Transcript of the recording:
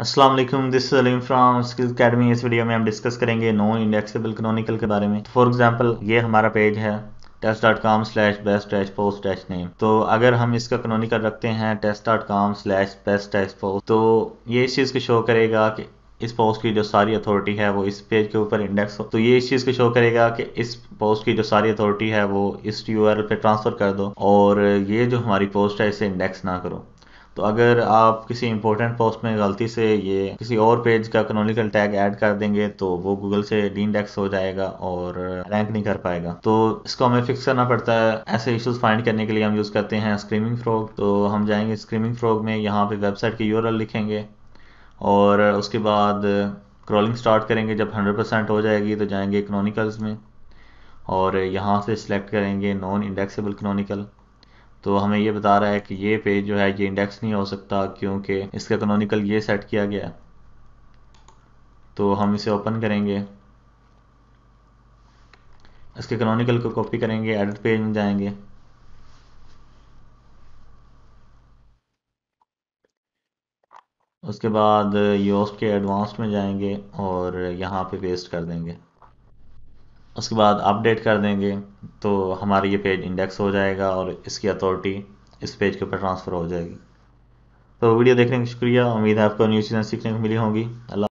Aslam this Aleem from skills academy इस video में हम डिस्कस करेंगे नॉन इंडेक्सेबल कनोनिकल के बारे में फॉर तो एग्जांपल ये हमारा पेज है test dot com slash best dash post dash name तो अगर हम इसका कनोनिकल रखते हैं test dot com slash best dash post तो ये इस चीज़ को शो करेगा कि इस पोस्ट की जो सारी अथॉरिटी है वो इस पेज के ऊपर इंडेक्स हो तो ये इस चीज़ को शो करेगा कि इस पोस्ट की जो सारी अथॉरिटी है वो इस यू पे ट्रांसफ़र कर दो और ये जो हमारी पोस्ट है इसे इंडेक्स ना करो तो अगर आप किसी इंपॉर्टेंट पोस्ट में गलती से ये किसी और पेज का कनोनिकल टैग ऐड कर देंगे तो वो गूगल से इंडेक्स हो जाएगा और रैंक नहीं कर पाएगा तो इसको हमें फिक्स करना पड़ता है ऐसे इश्यूज फाइंड करने के लिए हम यूज़ करते हैं स्क्रीमिंग फ्रॉग तो हम जाएंगे स्क्रीमिंग फ्रॉग में यहाँ पे वेबसाइट की यूर लिखेंगे और उसके बाद क्रॉलिंग स्टार्ट करेंगे जब 100% हो जाएगी तो जाएंगे इकोनॉमिकल्स में और यहाँ से सिलेक्ट करेंगे नॉन इंडेक्सेबल इकोनॉमिकल तो हमें ये बता रहा है कि ये पेज जो है ये इंडेक्स नहीं हो सकता क्योंकि इसका कनोनिकल ये सेट किया गया है तो हम इसे ओपन करेंगे इसके कनोनिकल को कॉपी करेंगे एडिट पेज में जाएंगे उसके बाद योस्ट के एडवांस में जाएंगे और यहाँ पे पेस्ट कर देंगे उसके बाद अपडेट कर देंगे तो हमारा ये पेज इंडेक्स हो जाएगा और इसकी अथॉरिटी इस पेज के ऊपर ट्रांसफ़र हो जाएगी तो वीडियो देखने का शुक्रिया उम्मीद है आपको न्यू चीज़ें सीखने को मिली होंगी अल्लाह